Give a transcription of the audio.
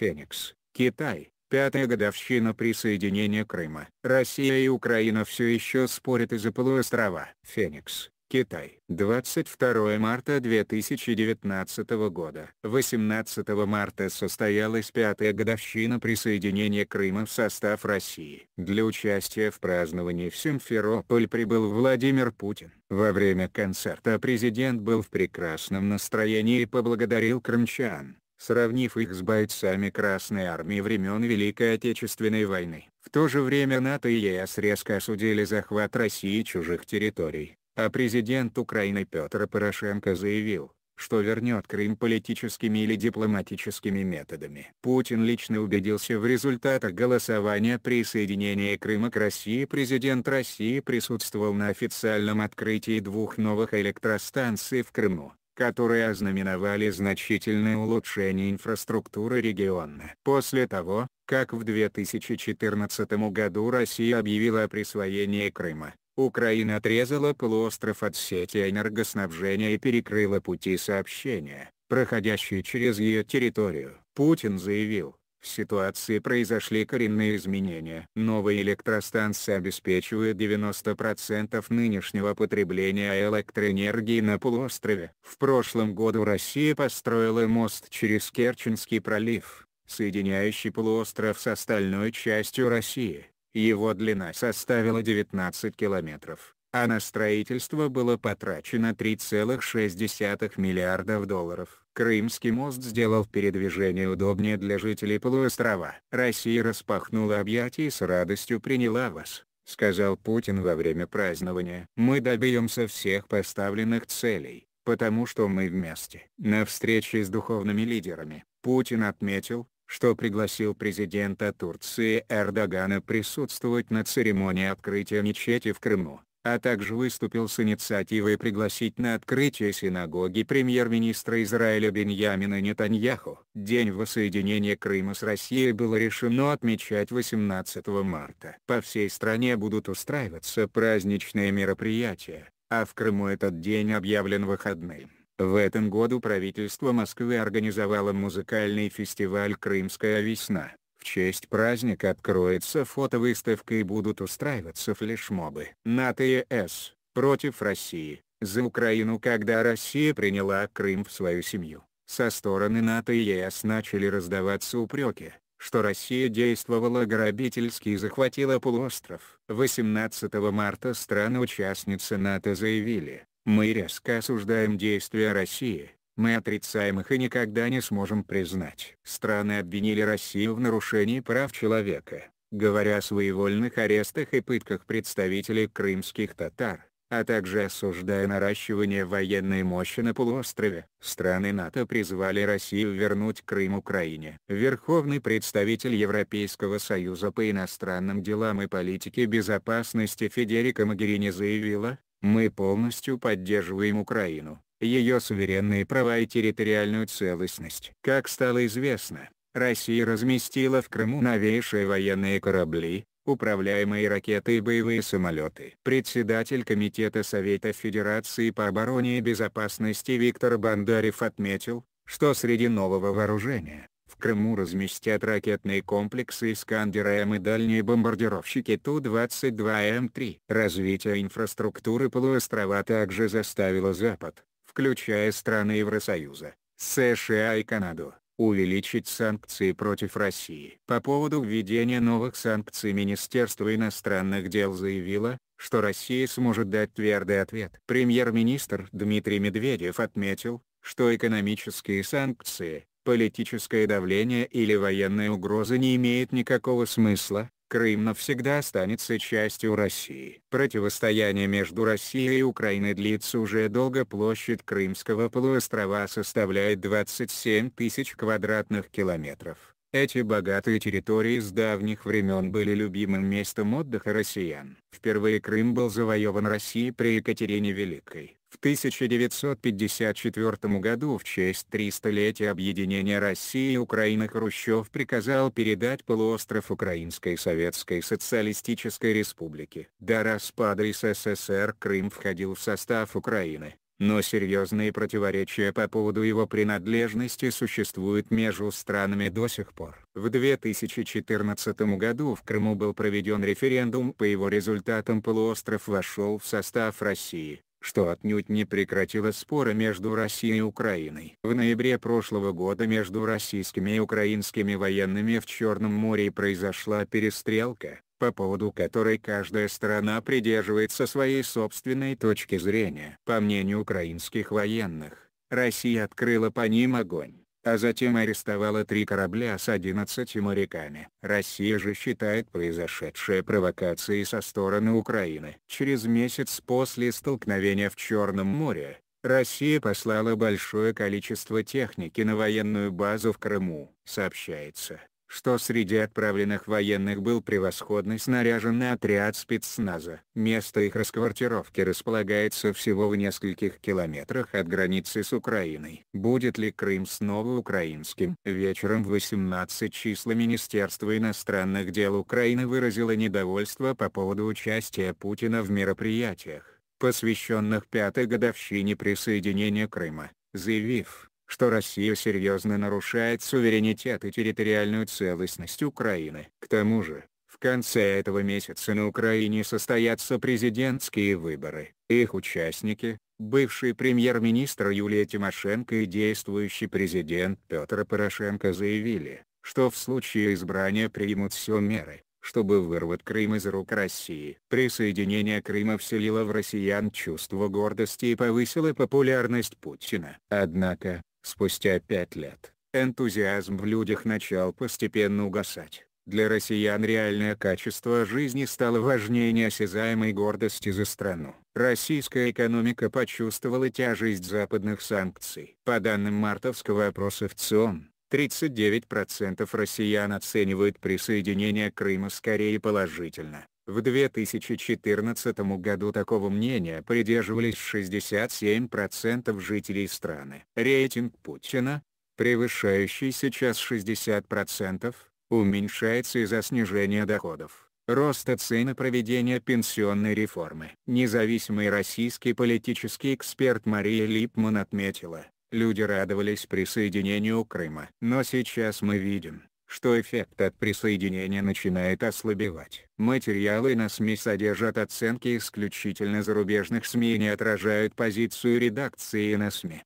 Феникс, Китай, пятая годовщина присоединения Крыма. Россия и Украина все еще спорят из-за полуострова. Феникс, Китай. 22 марта 2019 года. 18 марта состоялась пятая годовщина присоединения Крыма в состав России. Для участия в праздновании в Симферополь прибыл Владимир Путин. Во время концерта президент был в прекрасном настроении и поблагодарил крымчан сравнив их с бойцами Красной Армии времен Великой Отечественной войны. В то же время НАТО и ЕС резко осудили захват России чужих территорий, а президент Украины Петр Порошенко заявил, что вернет Крым политическими или дипломатическими методами. Путин лично убедился в результатах голосования присоединения Крыма к России. Президент России присутствовал на официальном открытии двух новых электростанций в Крыму которые ознаменовали значительное улучшение инфраструктуры региона. После того, как в 2014 году Россия объявила о присвоении Крыма, Украина отрезала полуостров от сети энергоснабжения и перекрыла пути сообщения, проходящие через ее территорию. Путин заявил, в ситуации произошли коренные изменения. Новая электростанция обеспечивает 90% нынешнего потребления электроэнергии на полуострове. В прошлом году Россия построила мост через Керченский пролив, соединяющий полуостров с остальной частью России. Его длина составила 19 километров а на строительство было потрачено 3,6 миллиардов долларов. Крымский мост сделал передвижение удобнее для жителей полуострова. «Россия распахнула объятия и с радостью приняла вас», — сказал Путин во время празднования. «Мы добьемся всех поставленных целей, потому что мы вместе». На встрече с духовными лидерами, Путин отметил, что пригласил президента Турции Эрдогана присутствовать на церемонии открытия мечети в Крыму а также выступил с инициативой пригласить на открытие синагоги премьер-министра Израиля Беньямина Нетаньяху. День воссоединения Крыма с Россией было решено отмечать 18 марта. По всей стране будут устраиваться праздничные мероприятия, а в Крыму этот день объявлен выходным. В этом году правительство Москвы организовало музыкальный фестиваль «Крымская весна». В честь праздника откроется фотовыставка и будут устраиваться флешмобы. НАТО и ЕС, против России, за Украину когда Россия приняла Крым в свою семью. Со стороны НАТО и ЕС начали раздаваться упреки, что Россия действовала грабительски и захватила полуостров. 18 марта страны-участницы НАТО заявили, мы резко осуждаем действия России, мы отрицаем их и никогда не сможем признать. Страны обвинили Россию в нарушении прав человека, говоря о своевольных арестах и пытках представителей крымских татар, а также осуждая наращивание военной мощи на полуострове. Страны НАТО призвали Россию вернуть Крым Украине. Верховный представитель Европейского Союза по иностранным делам и политике безопасности Федерика Магерини заявила, «Мы полностью поддерживаем Украину, ее суверенные права и территориальную целостность. Как стало известно, Россия разместила в Крыму новейшие военные корабли, управляемые ракеты и боевые самолеты. Председатель Комитета Совета Федерации по обороне и безопасности Виктор Бандарев отметил, что среди нового вооружения, в Крыму разместят ракетные комплексы «Искандер-М» и дальние бомбардировщики Ту-22М3. Развитие инфраструктуры полуострова также заставило Запад, включая страны Евросоюза, США и Канаду, увеличить санкции против России. По поводу введения новых санкций Министерство иностранных дел заявило, что Россия сможет дать твердый ответ. Премьер-министр Дмитрий Медведев отметил, что экономические санкции, политическое давление или военные угрозы не имеют никакого смысла, Крым навсегда останется частью России. Противостояние между Россией и Украиной длится уже долго. Площадь Крымского полуострова составляет 27 тысяч квадратных километров. Эти богатые территории с давних времен были любимым местом отдыха россиян. Впервые Крым был завоеван Россией при Екатерине Великой. В 1954 году в честь 300-летия объединения России и Украины Хрущев приказал передать полуостров Украинской Советской Социалистической Республики. До распада СССР Крым входил в состав Украины но серьезные противоречия по поводу его принадлежности существуют между странами до сих пор. В 2014 году в Крыму был проведен референдум, по его результатам полуостров вошел в состав России что отнюдь не прекратило споры между Россией и Украиной. В ноябре прошлого года между российскими и украинскими военными в Черном море произошла перестрелка, по поводу которой каждая сторона придерживается своей собственной точки зрения. По мнению украинских военных, Россия открыла по ним огонь а затем арестовала три корабля с 11 моряками. Россия же считает произошедшее провокацией со стороны Украины. Через месяц после столкновения в Черном море, Россия послала большое количество техники на военную базу в Крыму. Сообщается, что среди отправленных военных был превосходный снаряженный отряд спецназа. Место их расквартировки располагается всего в нескольких километрах от границы с Украиной. Будет ли Крым снова украинским? Вечером в 18 числа Министерство иностранных дел Украины выразило недовольство по поводу участия Путина в мероприятиях, посвященных пятой годовщине присоединения Крыма, заявив, что Россия серьезно нарушает суверенитет и территориальную целостность Украины. К тому же, в конце этого месяца на Украине состоятся президентские выборы. Их участники, бывший премьер-министр Юлия Тимошенко и действующий президент Петр Порошенко заявили, что в случае избрания примут все меры, чтобы вырвать Крым из рук России. Присоединение Крыма вселило в россиян чувство гордости и повысило популярность Путина. Однако, Спустя пять лет, энтузиазм в людях начал постепенно угасать. Для россиян реальное качество жизни стало важнее неосязаемой гордости за страну. Российская экономика почувствовала тяжесть западных санкций. По данным мартовского опроса в ЦИОМ, 39% россиян оценивают присоединение Крыма скорее положительно. В 2014 году такого мнения придерживались 67% жителей страны. Рейтинг Путина, превышающий сейчас 60%, уменьшается из-за снижения доходов, роста цен и проведения пенсионной реформы. Независимый российский политический эксперт Мария Липман отметила, люди радовались присоединению Крыма. Но сейчас мы видим, что эффект от присоединения начинает ослабевать. Материалы на СМИ содержат оценки исключительно зарубежных СМИ и не отражают позицию редакции на СМИ.